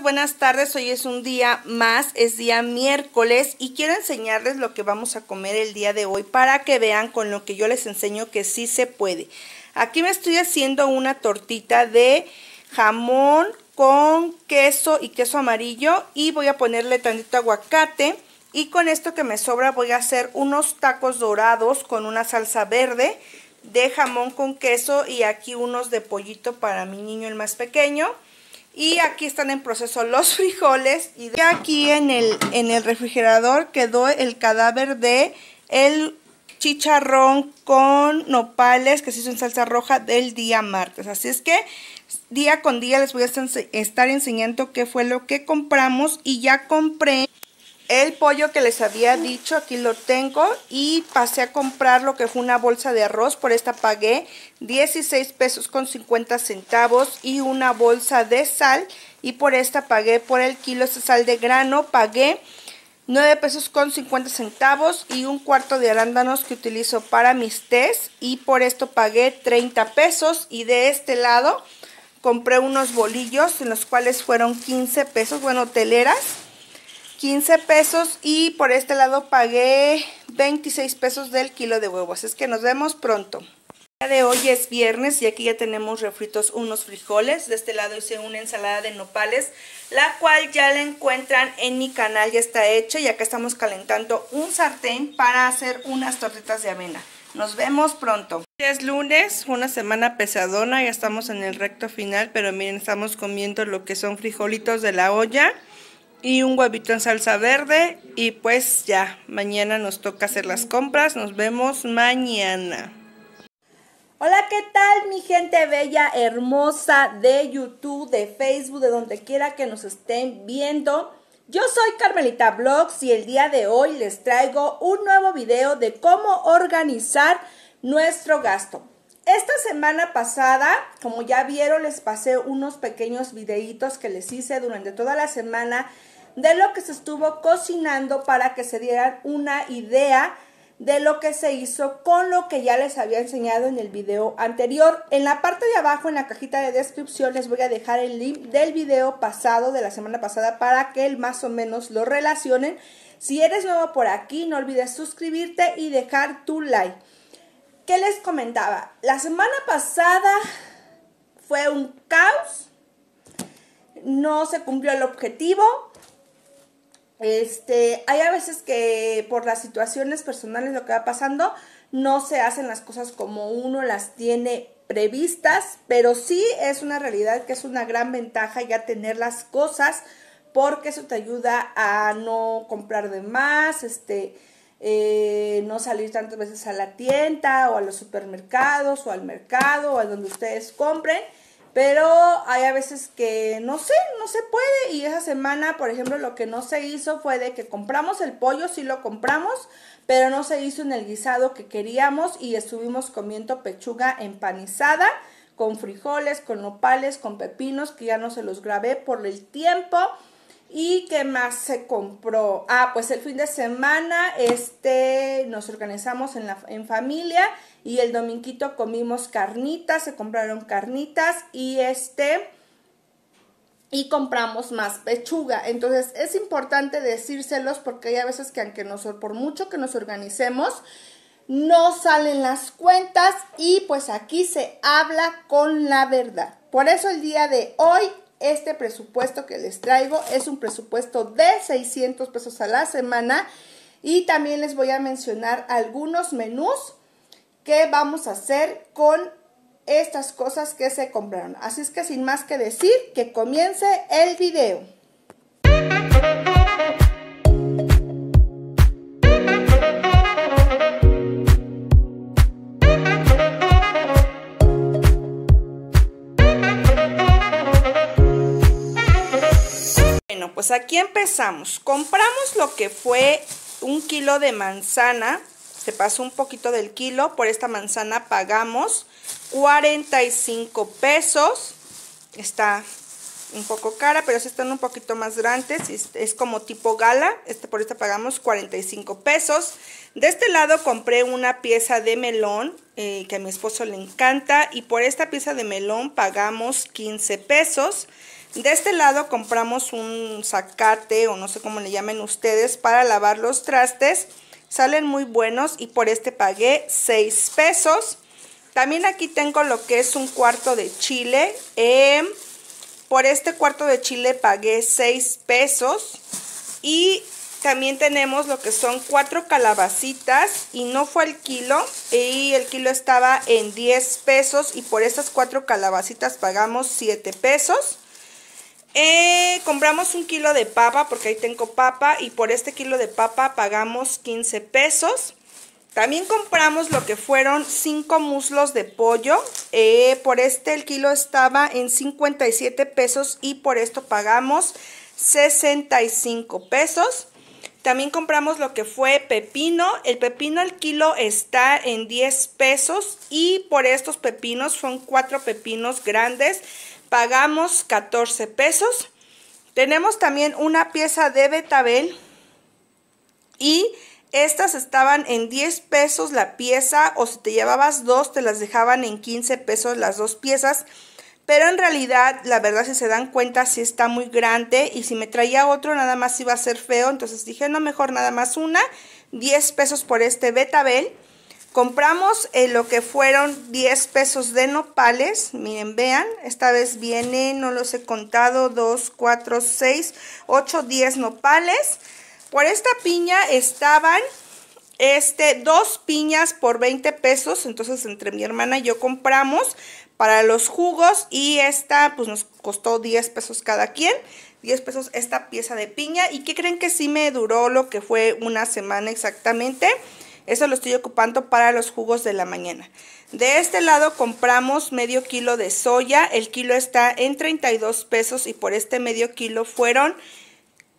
buenas tardes. Hoy es un día más, es día miércoles y quiero enseñarles lo que vamos a comer el día de hoy para que vean con lo que yo les enseño que sí se puede. Aquí me estoy haciendo una tortita de jamón con queso y queso amarillo y voy a ponerle tantito aguacate y con esto que me sobra voy a hacer unos tacos dorados con una salsa verde de jamón con queso y aquí unos de pollito para mi niño el más pequeño y aquí están en proceso los frijoles. Y aquí en el, en el refrigerador quedó el cadáver de el chicharrón con nopales que se hizo en salsa roja del día martes. Así es que día con día les voy a estar enseñando qué fue lo que compramos y ya compré el pollo que les había dicho, aquí lo tengo. Y pasé a comprar lo que fue una bolsa de arroz. Por esta pagué 16 pesos con 50 centavos y una bolsa de sal. Y por esta pagué por el kilo de sal de grano. Pagué 9 pesos con 50 centavos y un cuarto de arándanos que utilizo para mis tés. Y por esto pagué 30 pesos. Y de este lado compré unos bolillos en los cuales fueron 15 pesos, bueno, teleras. 15 pesos y por este lado pagué 26 pesos del kilo de huevos. Es que nos vemos pronto. El día de hoy es viernes y aquí ya tenemos refritos unos frijoles. De este lado hice una ensalada de nopales, la cual ya la encuentran en mi canal, ya está hecha y acá estamos calentando un sartén para hacer unas tortitas de avena. Nos vemos pronto. Es lunes, una semana pesadona, ya estamos en el recto final, pero miren, estamos comiendo lo que son frijolitos de la olla y un huevito en salsa verde. Y pues ya, mañana nos toca hacer las compras. Nos vemos mañana. Hola, ¿qué tal mi gente bella, hermosa de YouTube, de Facebook, de donde quiera que nos estén viendo? Yo soy Carmelita Blogs y el día de hoy les traigo un nuevo video de cómo organizar nuestro gasto. Esta semana pasada, como ya vieron, les pasé unos pequeños videitos que les hice durante toda la semana de lo que se estuvo cocinando para que se dieran una idea de lo que se hizo con lo que ya les había enseñado en el video anterior. En la parte de abajo, en la cajita de descripción, les voy a dejar el link del video pasado de la semana pasada para que más o menos lo relacionen. Si eres nuevo por aquí, no olvides suscribirte y dejar tu like. ¿Qué les comentaba? La semana pasada fue un caos, no se cumplió el objetivo, este, hay a veces que por las situaciones personales lo que va pasando, no se hacen las cosas como uno las tiene previstas, pero sí es una realidad que es una gran ventaja ya tener las cosas porque eso te ayuda a no comprar de más, este, eh, no salir tantas veces a la tienda o a los supermercados o al mercado o a donde ustedes compren pero hay a veces que no sé, no se puede. Y esa semana, por ejemplo, lo que no se hizo fue de que compramos el pollo, sí lo compramos, pero no se hizo en el guisado que queríamos y estuvimos comiendo pechuga empanizada con frijoles, con nopales, con pepinos, que ya no se los grabé por el tiempo. ¿Y qué más se compró? Ah, pues el fin de semana este, nos organizamos en, la, en familia y el dominguito comimos carnitas, se compraron carnitas y este y compramos más pechuga. Entonces es importante decírselos porque hay a veces que aunque nos, por mucho que nos organicemos, no salen las cuentas y pues aquí se habla con la verdad. Por eso el día de hoy este presupuesto que les traigo es un presupuesto de 600 pesos a la semana y también les voy a mencionar algunos menús que vamos a hacer con estas cosas que se compraron. Así es que sin más que decir, que comience el video. Pues aquí empezamos. Compramos lo que fue un kilo de manzana. Se pasó un poquito del kilo. Por esta manzana pagamos 45 pesos. Está un poco cara, pero si están un poquito más grandes. Es, como tipo gala. Este, por esta pagamos 45 pesos. De este lado compré una pieza de melón eh, que a mi esposo le encanta. Y por esta pieza de melón pagamos 15 pesos. De este lado compramos un sacate o no sé cómo le llamen ustedes para lavar los trastes. Salen muy buenos y por este pagué 6 pesos. También aquí tengo lo que es un cuarto de chile. Em, por este cuarto de chile pagué 6 pesos. Y también tenemos lo que son cuatro calabacitas y no fue el kilo y el kilo estaba en 10 pesos y por estas cuatro calabacitas pagamos 7 pesos. Eh, compramos un kilo de papa porque ahí tengo papa y por este kilo de papa pagamos 15 pesos. También compramos lo que fueron 5 muslos de pollo. Eh, por este el kilo estaba en 57 pesos y por esto pagamos 65 pesos. También compramos lo que fue pepino. El pepino al kilo está en 10 pesos y por estos pepinos son 4 pepinos grandes pagamos 14 pesos. Tenemos también una pieza de betabel y estas estaban en 10 pesos la pieza o si te llevabas dos te las dejaban en 15 pesos las dos piezas. Pero en realidad, la verdad, si se dan cuenta, si está muy grande y si me traía otro nada más iba a ser feo. Entonces dije, no, mejor nada más una, 10 pesos por este betabel. Compramos eh, lo que fueron 10 pesos de nopales. Miren, vean, esta vez viene, no los he contado, 2, 4, 6, 8, 10 nopales. Por esta piña estaban este, dos piñas por 20 pesos. Entonces, entre mi hermana y yo compramos para los jugos y esta pues nos costó 10 pesos cada quien. 10 pesos esta pieza de piña. ¿Y qué creen que sí me duró lo que fue una semana exactamente? Eso lo estoy ocupando para los jugos de la mañana. De este lado compramos medio kilo de soya. El kilo está en 32 pesos y por este medio kilo fueron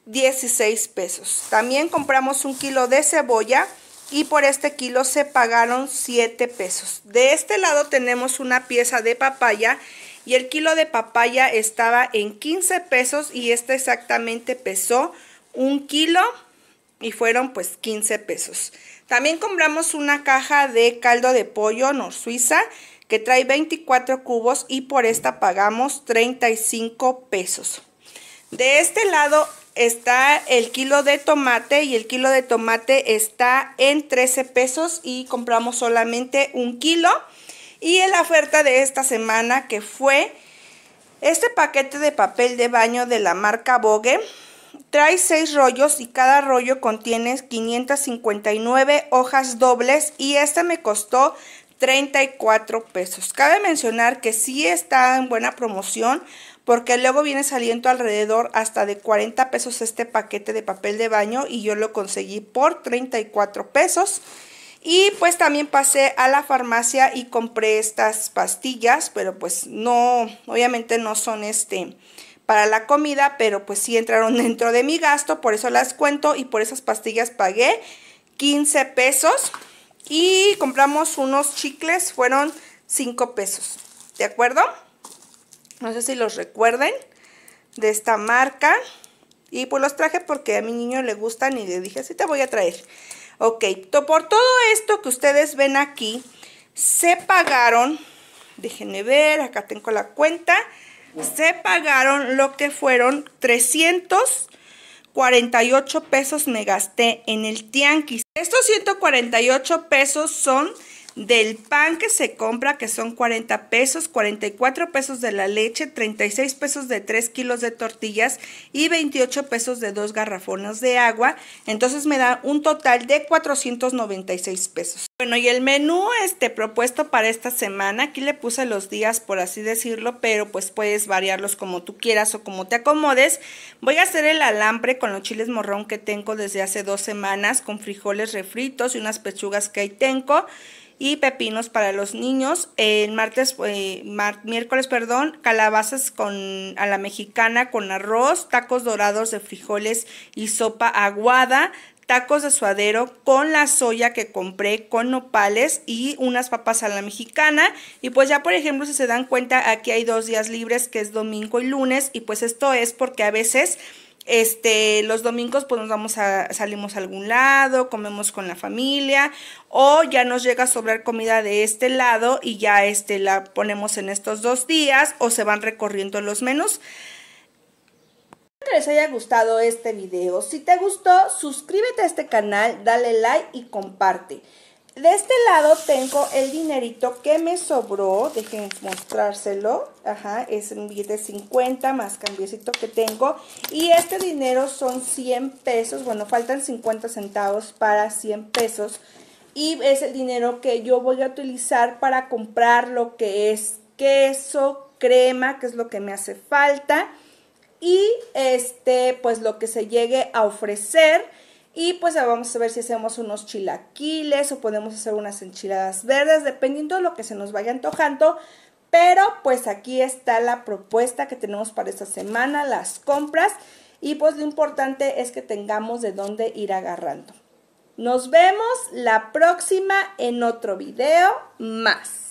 16 pesos. También compramos un kilo de cebolla y por este kilo se pagaron 7 pesos. De este lado tenemos una pieza de papaya y el kilo de papaya estaba en 15 pesos y este exactamente pesó un kilo y fueron pues 15 pesos. También compramos una caja de caldo de pollo Nor Suiza que trae 24 cubos y por esta pagamos 35 pesos. De este lado está el kilo de tomate y el kilo de tomate está en 13 pesos y compramos solamente un kilo. Y en la oferta de esta semana que fue este paquete de papel de baño de la marca Vogue Trae seis rollos y cada rollo contiene 559 hojas dobles y este me costó 34 pesos. Cabe mencionar que sí está en buena promoción porque luego viene saliendo alrededor hasta de 40 pesos este paquete de papel de baño y yo lo conseguí por 34 pesos. Y pues también pasé a la farmacia y compré estas pastillas, pero pues no, obviamente no son este para la comida, pero pues sí entraron dentro de mi gasto, por eso las cuento y por esas pastillas pagué 15 pesos y compramos unos chicles, fueron 5 pesos, ¿de acuerdo? No sé si los recuerden de esta marca y pues los traje porque a mi niño le gustan y le dije, así te voy a traer. Ok, por todo esto que ustedes ven aquí, se pagaron, déjenme ver, acá tengo la cuenta, se pagaron lo que fueron 348 pesos me gasté en el tianguis. Estos 148 pesos son del pan que se compra, que son 40 pesos, 44 pesos de la leche, 36 pesos de 3 kilos de tortillas y 28 pesos de 2 garrafones de agua. Entonces me da un total de 496 pesos. Bueno, y el menú este propuesto para esta semana, aquí le puse los días por así decirlo, pero pues puedes variarlos como tú quieras o como te acomodes. Voy a hacer el alambre con los chiles morrón que tengo desde hace dos semanas, con frijoles refritos y unas pechugas que ahí tengo y pepinos para los niños. El martes, eh, miércoles, perdón, calabazas con, a la mexicana con arroz, tacos dorados de frijoles y sopa aguada, tacos de suadero con la soya que compré con nopales y unas papas a la mexicana. Y pues ya por ejemplo si se dan cuenta aquí hay dos días libres que es domingo y lunes y pues esto es porque a veces este, los domingos pues nos vamos a, salimos a algún lado, comemos con la familia o ya nos llega a sobrar comida de este lado y ya este, la ponemos en estos dos días o se van recorriendo los menús. Espero que les haya gustado este video. Si te gustó, suscríbete a este canal, dale like y comparte. De este lado tengo el dinerito que me sobró, déjenme mostrárselo, ajá, es un billete de 50 más cambiecito que tengo y este dinero son 100 pesos, bueno, faltan 50 centavos para 100 pesos y es el dinero que yo voy a utilizar para comprar lo que es queso, crema, que es lo que me hace falta y este, pues lo que se llegue a ofrecer y pues vamos a ver si hacemos unos chilaquiles o podemos hacer unas enchiladas verdes, dependiendo de lo que se nos vaya antojando. Pero pues aquí está la propuesta que tenemos para esta semana, las compras. Y pues lo importante es que tengamos de dónde ir agarrando. Nos vemos la próxima en otro video más.